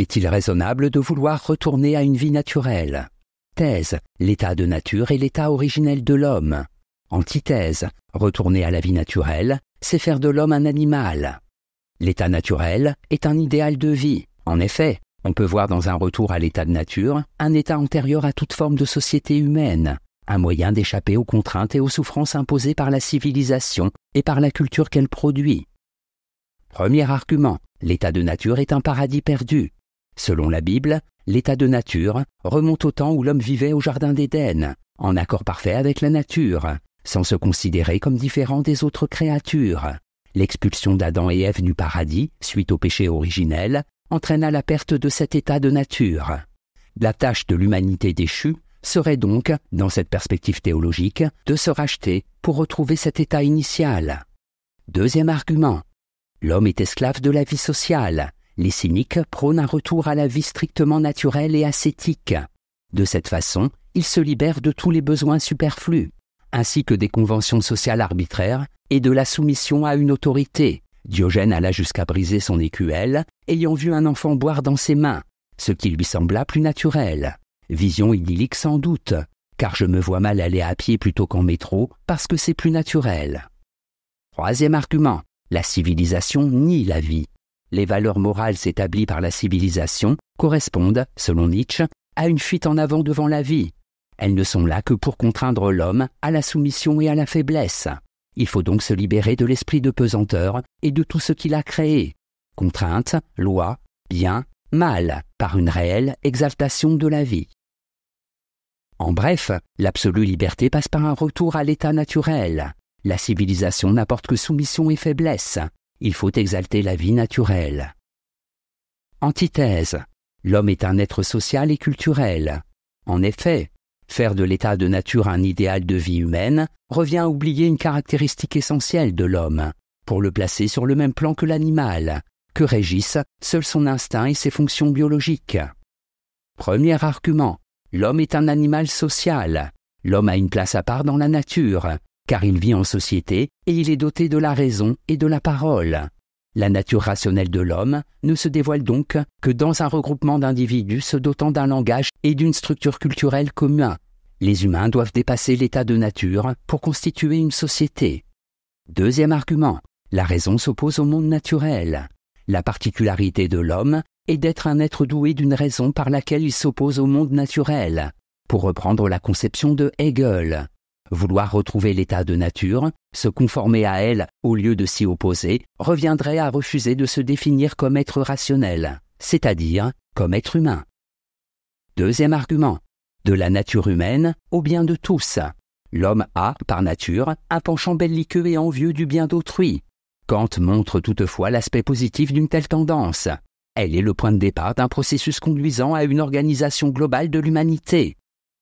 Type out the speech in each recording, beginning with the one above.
Est-il raisonnable de vouloir retourner à une vie naturelle Thèse, l'état de nature est l'état originel de l'homme. Antithèse, retourner à la vie naturelle, c'est faire de l'homme un animal. L'état naturel est un idéal de vie. En effet, on peut voir dans un retour à l'état de nature un état antérieur à toute forme de société humaine, un moyen d'échapper aux contraintes et aux souffrances imposées par la civilisation et par la culture qu'elle produit. Premier argument, l'état de nature est un paradis perdu. Selon la Bible, l'état de nature remonte au temps où l'homme vivait au Jardin d'Éden, en accord parfait avec la nature, sans se considérer comme différent des autres créatures. L'expulsion d'Adam et Ève du paradis, suite au péché originel, entraîna la perte de cet état de nature. La tâche de l'humanité déchue serait donc, dans cette perspective théologique, de se racheter pour retrouver cet état initial. Deuxième argument. L'homme est esclave de la vie sociale, les cyniques prônent un retour à la vie strictement naturelle et ascétique. De cette façon, ils se libèrent de tous les besoins superflus, ainsi que des conventions sociales arbitraires et de la soumission à une autorité. Diogène alla jusqu'à briser son écuelle, ayant vu un enfant boire dans ses mains, ce qui lui sembla plus naturel. Vision idyllique sans doute, car je me vois mal aller à pied plutôt qu'en métro, parce que c'est plus naturel. Troisième argument, la civilisation nie la vie les valeurs morales établies par la civilisation correspondent, selon Nietzsche, à une fuite en avant devant la vie. Elles ne sont là que pour contraindre l'homme à la soumission et à la faiblesse. Il faut donc se libérer de l'esprit de pesanteur et de tout ce qu'il a créé. Contrainte, loi, bien, mal, par une réelle exaltation de la vie. En bref, l'absolue liberté passe par un retour à l'état naturel. La civilisation n'apporte que soumission et faiblesse il faut exalter la vie naturelle. Antithèse. L'homme est un être social et culturel. En effet, faire de l'état de nature un idéal de vie humaine revient à oublier une caractéristique essentielle de l'homme, pour le placer sur le même plan que l'animal, que régissent seul son instinct et ses fonctions biologiques. Premier argument, l'homme est un animal social. L'homme a une place à part dans la nature, car il vit en société et il est doté de la raison et de la parole. La nature rationnelle de l'homme ne se dévoile donc que dans un regroupement d'individus se dotant d'un langage et d'une structure culturelle commune. Les humains doivent dépasser l'état de nature pour constituer une société. Deuxième argument, la raison s'oppose au monde naturel. La particularité de l'homme est d'être un être doué d'une raison par laquelle il s'oppose au monde naturel, pour reprendre la conception de Hegel. Vouloir retrouver l'état de nature, se conformer à elle au lieu de s'y opposer, reviendrait à refuser de se définir comme être rationnel, c'est-à-dire comme être humain. Deuxième argument. De la nature humaine au bien de tous. L'homme a, par nature, un penchant belliqueux et envieux du bien d'autrui. Kant montre toutefois l'aspect positif d'une telle tendance. Elle est le point de départ d'un processus conduisant à une organisation globale de l'humanité.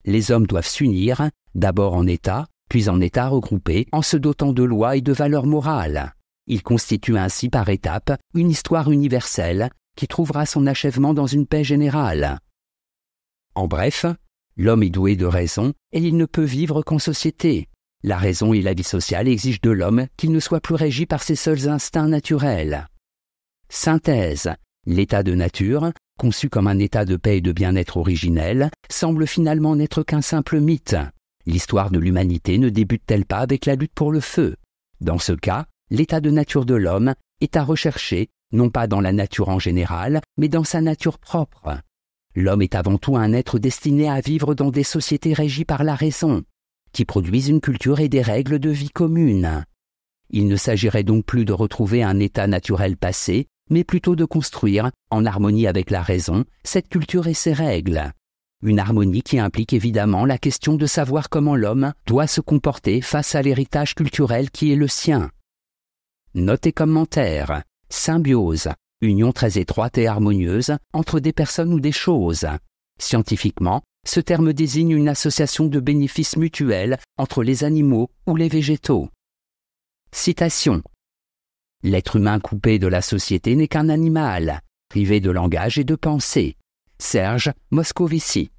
Les hommes doivent s'unir d'abord en état, puis en état regroupé en se dotant de lois et de valeurs morales. Il constitue ainsi par étapes une histoire universelle qui trouvera son achèvement dans une paix générale. En bref, l'homme est doué de raison et il ne peut vivre qu'en société. La raison et la vie sociale exigent de l'homme qu'il ne soit plus régi par ses seuls instincts naturels. Synthèse. L'état de nature, conçu comme un état de paix et de bien-être originel, semble finalement n'être qu'un simple mythe. L'histoire de l'humanité ne débute-t-elle pas avec la lutte pour le feu Dans ce cas, l'état de nature de l'homme est à rechercher, non pas dans la nature en général, mais dans sa nature propre. L'homme est avant tout un être destiné à vivre dans des sociétés régies par la raison, qui produisent une culture et des règles de vie communes. Il ne s'agirait donc plus de retrouver un état naturel passé, mais plutôt de construire, en harmonie avec la raison, cette culture et ses règles, une harmonie qui implique évidemment la question de savoir comment l'homme doit se comporter face à l'héritage culturel qui est le sien. Notez et Symbiose. Union très étroite et harmonieuse entre des personnes ou des choses. Scientifiquement, ce terme désigne une association de bénéfices mutuels entre les animaux ou les végétaux. Citation. L'être humain coupé de la société n'est qu'un animal, privé de langage et de pensée. Serge Moscovici.